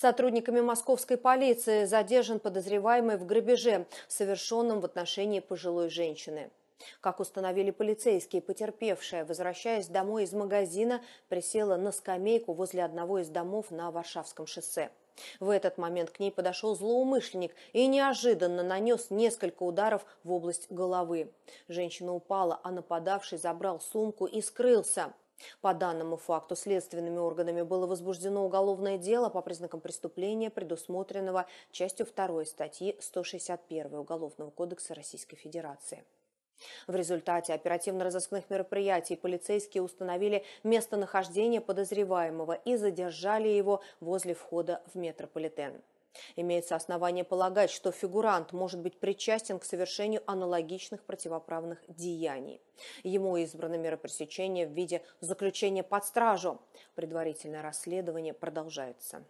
Сотрудниками московской полиции задержан подозреваемый в грабеже, совершенном в отношении пожилой женщины. Как установили полицейские, потерпевшая, возвращаясь домой из магазина, присела на скамейку возле одного из домов на Варшавском шоссе. В этот момент к ней подошел злоумышленник и неожиданно нанес несколько ударов в область головы. Женщина упала, а нападавший забрал сумку и скрылся. По данному факту следственными органами было возбуждено уголовное дело по признакам преступления, предусмотренного частью 2 статьи 161 Уголовного кодекса Российской Федерации. В результате оперативно-розыскных мероприятий полицейские установили местонахождение подозреваемого и задержали его возле входа в метрополитен. Имеется основание полагать, что фигурант может быть причастен к совершению аналогичных противоправных деяний. Ему избрано мера пресечения в виде заключения под стражу. Предварительное расследование продолжается.